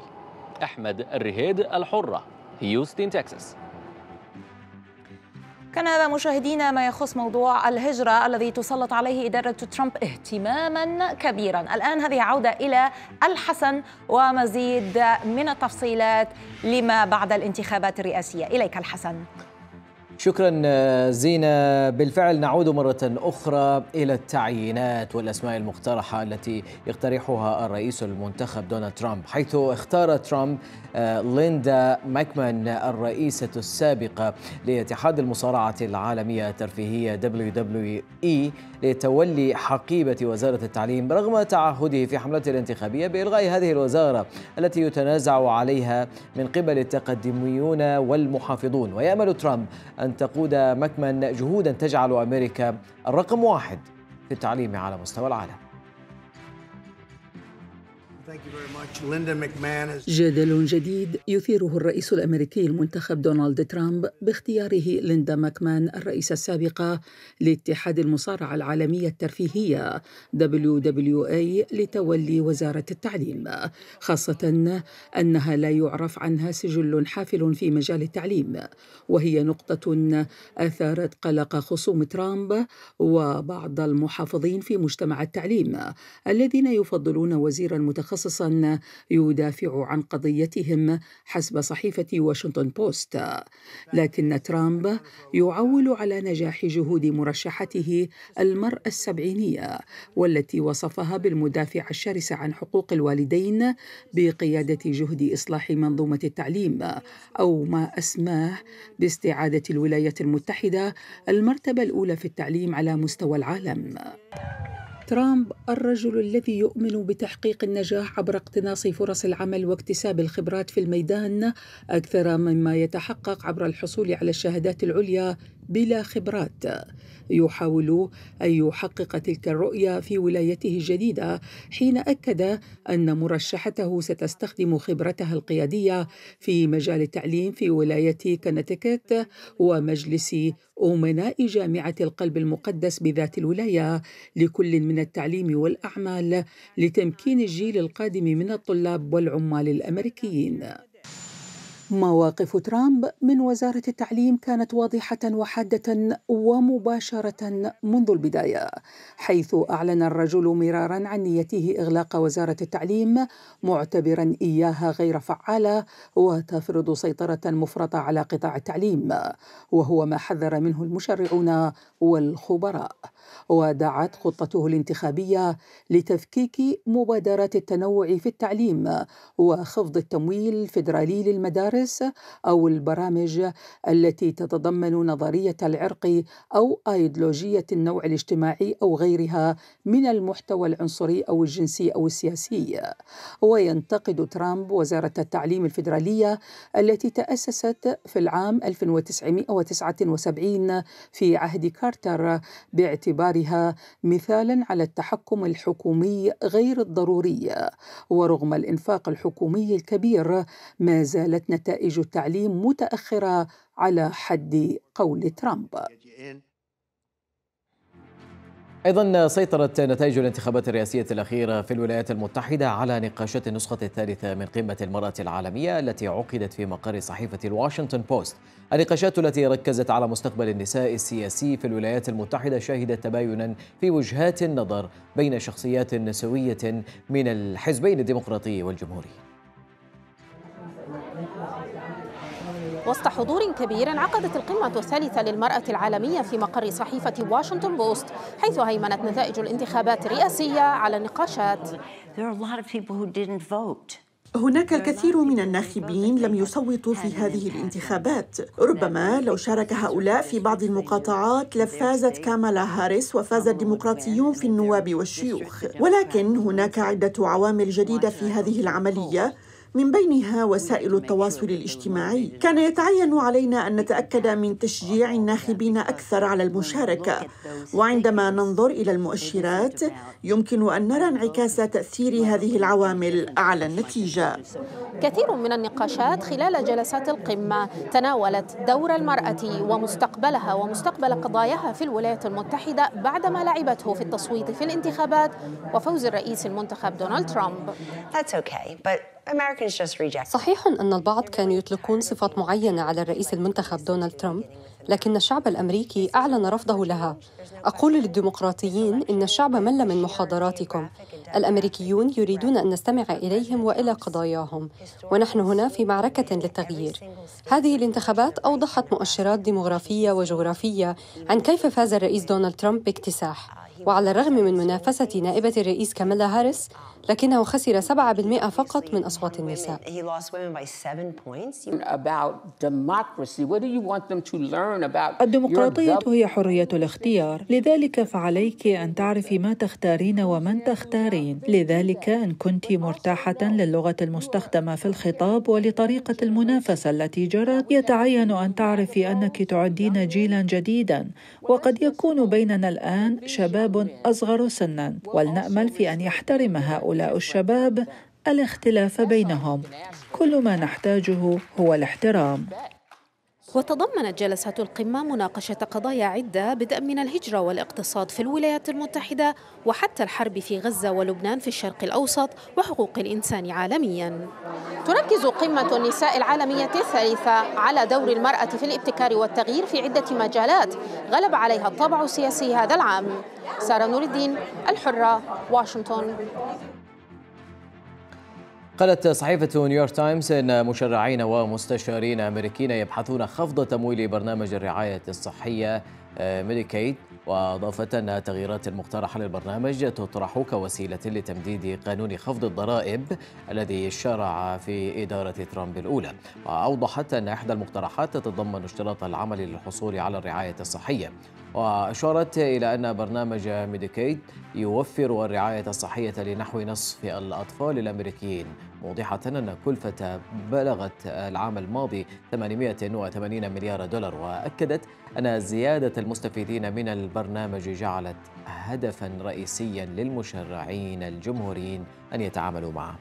أحمد الرهيد الحرة هيوستن تكساس كان هذا مشاهدينا ما يخص موضوع الهجرة الذي تسلط عليه إدارة ترامب اهتماما كبيرا الآن هذه عودة إلى الحسن ومزيد من التفصيلات لما بعد الانتخابات الرئاسية إليك الحسن شكرا زينة بالفعل نعود مرة أخرى إلى التعيينات والأسماء المقترحة التي يقترحها الرئيس المنتخب دونالد ترامب حيث اختار ترامب آه، ليندا ماكمان الرئيسة السابقة لاتحاد المصارعة العالمية الترفيهية WWE لتولي حقيبة وزارة التعليم رغم تعهده في حملته الانتخابية بإلغاء هذه الوزارة التي يتنازع عليها من قبل التقدميون والمحافظون ويأمل ترامب أن أن تقود مكمن جهودا تجعل أمريكا الرقم واحد في التعليم على مستوى العالم جدل جديد يثيره الرئيس الامريكي المنتخب دونالد ترامب باختياره ليندا ماكمان الرئيسه السابقه لاتحاد المصارعه العالميه الترفيهيه WWA لتولي وزاره التعليم، خاصه انها لا يعرف عنها سجل حافل في مجال التعليم، وهي نقطه اثارت قلق خصوم ترامب وبعض المحافظين في مجتمع التعليم الذين يفضلون وزيرا متخصصا متخصصا يدافع عن قضيتهم حسب صحيفة واشنطن بوست لكن ترامب يعول على نجاح جهود مرشحته المرأة السبعينية والتي وصفها بالمدافعة الشرسة عن حقوق الوالدين بقيادة جهد إصلاح منظومة التعليم أو ما أسماه باستعادة الولايات المتحدة المرتبة الأولى في التعليم على مستوى العالم. ترامب الرجل الذي يؤمن بتحقيق النجاح عبر اقتناص فرص العمل واكتساب الخبرات في الميدان اكثر مما يتحقق عبر الحصول على الشهادات العليا بلا خبرات يحاول أن يحقق تلك الرؤية في ولايته الجديدة حين أكد أن مرشحته ستستخدم خبرتها القيادية في مجال التعليم في ولاية كنتيكت ومجلس أمناء جامعة القلب المقدس بذات الولاية لكل من التعليم والأعمال لتمكين الجيل القادم من الطلاب والعمال الأمريكيين مواقف ترامب من وزارة التعليم كانت واضحة وحادة ومباشرة منذ البداية، حيث أعلن الرجل مرارا عن نيته إغلاق وزارة التعليم معتبرا إياها غير فعالة وتفرض سيطرة مفرطة على قطاع التعليم، وهو ما حذر منه المشرعون والخبراء. ودعت خطته الانتخابية لتفكيك مبادرات التنوع في التعليم وخفض التمويل الفيدرالي للمدارس المدارس أو البرامج التي تتضمن نظرية العرق أو أيديولوجية النوع الاجتماعي أو غيرها من المحتوى العنصري أو الجنسي أو السياسي وينتقد ترامب وزارة التعليم الفيدرالية التي تأسست في العام 1979 في عهد كارتر باعتبارها مثالا على التحكم الحكومي غير الضروري ورغم الإنفاق الحكومي الكبير ما زالت نتائج نتائج التعليم متاخره على حد قول ترامب أيضا سيطرت نتائج الانتخابات الرئاسية الأخيرة في الولايات المتحدة على نقاشات النسخة الثالثة من قمة المرأة العالمية التي عقدت في مقر صحيفة الواشنطن بوست النقاشات التي ركزت على مستقبل النساء السياسي في الولايات المتحدة شهدت تباينا في وجهات النظر بين شخصيات نسوية من الحزبين الديمقراطي والجمهوري وسط حضور كبير انعقدت القمة الثالثة للمرأة العالمية في مقر صحيفة واشنطن بوست حيث هيمنت نتائج الانتخابات الرئاسية على النقاشات هناك الكثير من الناخبين لم يصوتوا في هذه الانتخابات ربما لو شارك هؤلاء في بعض المقاطعات لفازت كامالا هاريس وفاز الديمقراطيون في النواب والشيوخ ولكن هناك عدة عوامل جديدة في هذه العملية من بينها وسائل التواصل الاجتماعي كان يتعين علينا أن نتأكد من تشجيع الناخبين أكثر على المشاركة وعندما ننظر إلى المؤشرات يمكن أن نرى انعكاس تأثير هذه العوامل على النتيجة كثير من النقاشات خلال جلسات القمة تناولت دور المرأة ومستقبلها ومستقبل قضاياها في الولايات المتحدة بعدما لعبته في التصويت في الانتخابات وفوز الرئيس المنتخب دونالد ترامب That's okay, but صحيح أن البعض كانوا يطلقون صفات معينة على الرئيس المنتخب دونالد ترامب لكن الشعب الأمريكي أعلن رفضه لها أقول للديمقراطيين إن الشعب مل من محاضراتكم الأمريكيون يريدون أن نستمع إليهم وإلى قضاياهم ونحن هنا في معركة للتغيير هذه الانتخابات أوضحت مؤشرات ديمغرافية وجغرافية عن كيف فاز الرئيس دونالد ترامب باكتساح وعلى الرغم من منافسة نائبة الرئيس كاميلا هاريس لكنه خسر 7% فقط من أصوات النساء الديمقراطية هي حرية الاختيار لذلك فعليك أن تعرفي ما تختارين ومن تختارين لذلك إن كنت مرتاحة للغة المستخدمة في الخطاب ولطريقة المنافسة التي جرت يتعين أن تعرفي أنك تعدين جيلا جديدا وقد يكون بيننا الآن شباب أصغر سنا ولنأمل في أن يحترم هؤلاء هؤلاء الشباب الاختلاف بينهم كل ما نحتاجه هو الاحترام وتضمنت جلسة القمة مناقشة قضايا عدة بدءا من الهجرة والاقتصاد في الولايات المتحدة وحتى الحرب في غزة ولبنان في الشرق الأوسط وحقوق الإنسان عالميا تركز قمة النساء العالمية الثالثة على دور المرأة في الابتكار والتغيير في عدة مجالات غلب عليها الطابع السياسي هذا العام سارة نور الدين الحرة واشنطن قالت صحيفة نيويورك تايمز إن مشرعين ومستشارين أمريكيين يبحثون خفض تمويل برنامج الرعاية الصحية ميديكيد آه، وأضافت أن التغييرات المقترحة للبرنامج تطرح كوسيلة لتمديد قانون خفض الضرائب الذي شرع في إدارة ترامب الأولى وأوضحت أن إحدى المقترحات تتضمن اشتراط العمل للحصول على الرعاية الصحية وأشارت إلى أن برنامج ميديكيد يوفر الرعاية الصحية لنحو نصف الأطفال الأمريكيين موضحة أن كلفة بلغت العام الماضي 880 مليار دولار وأكدت أن زيادة المستفيدين من البرنامج جعلت هدفا رئيسيا للمشرعين الجمهوريين أن يتعاملوا معه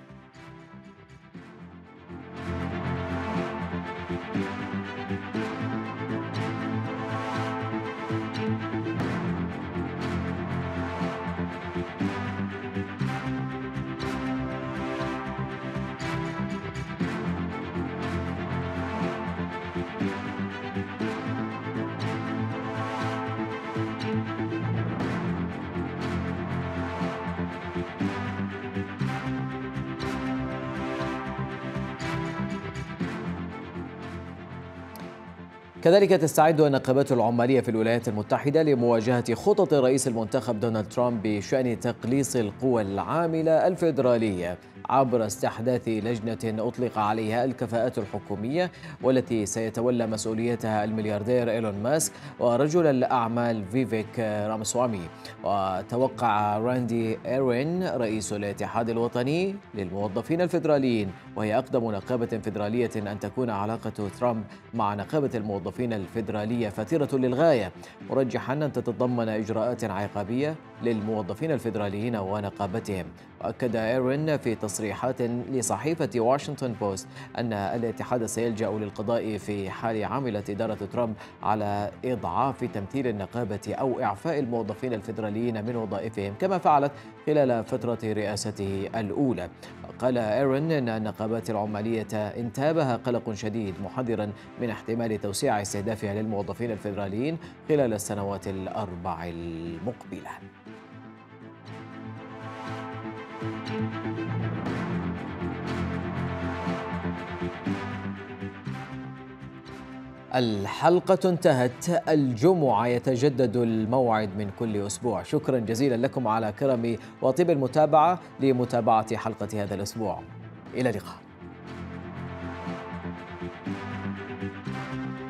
كذلك تستعد النقابات العمالية في الولايات المتحدة لمواجهة خطط الرئيس المنتخب دونالد ترامب بشأن تقليص القوى العاملة الفيدرالية عبر استحداث لجنة أطلق عليها الكفاءات الحكومية والتي سيتولى مسؤوليتها الملياردير إيلون ماسك ورجل الأعمال فيفيك رامسوامي وتوقع راندي إيرين رئيس الاتحاد الوطني للموظفين الفيدراليين وهي أقدم نقابة فيدرالية أن تكون علاقة ترامب مع نقابة الموظفين الفيدرالية فاترة للغاية مرجحا أن تتضمن إجراءات عقابية للموظفين الفيدراليين ونقابتهم وأكد إيرين في تصريحات لصحيفة واشنطن بوست أن الاتحاد سيلجأ للقضاء في حال عملت إدارة ترامب على إضعاف تمثيل النقابة أو إعفاء الموظفين الفيدراليين من وظائفهم كما فعلت خلال فترة رئاسته الأولى قال إيرين أن النقابات العمالية انتابها قلق شديد محذرا من احتمال توسيع استهدافها للموظفين الفيدراليين خلال السنوات الأربع المقبلة الحلقة انتهت الجمعة يتجدد الموعد من كل أسبوع شكرا جزيلا لكم على كرم وطيب المتابعة لمتابعة حلقة هذا الأسبوع إلى اللقاء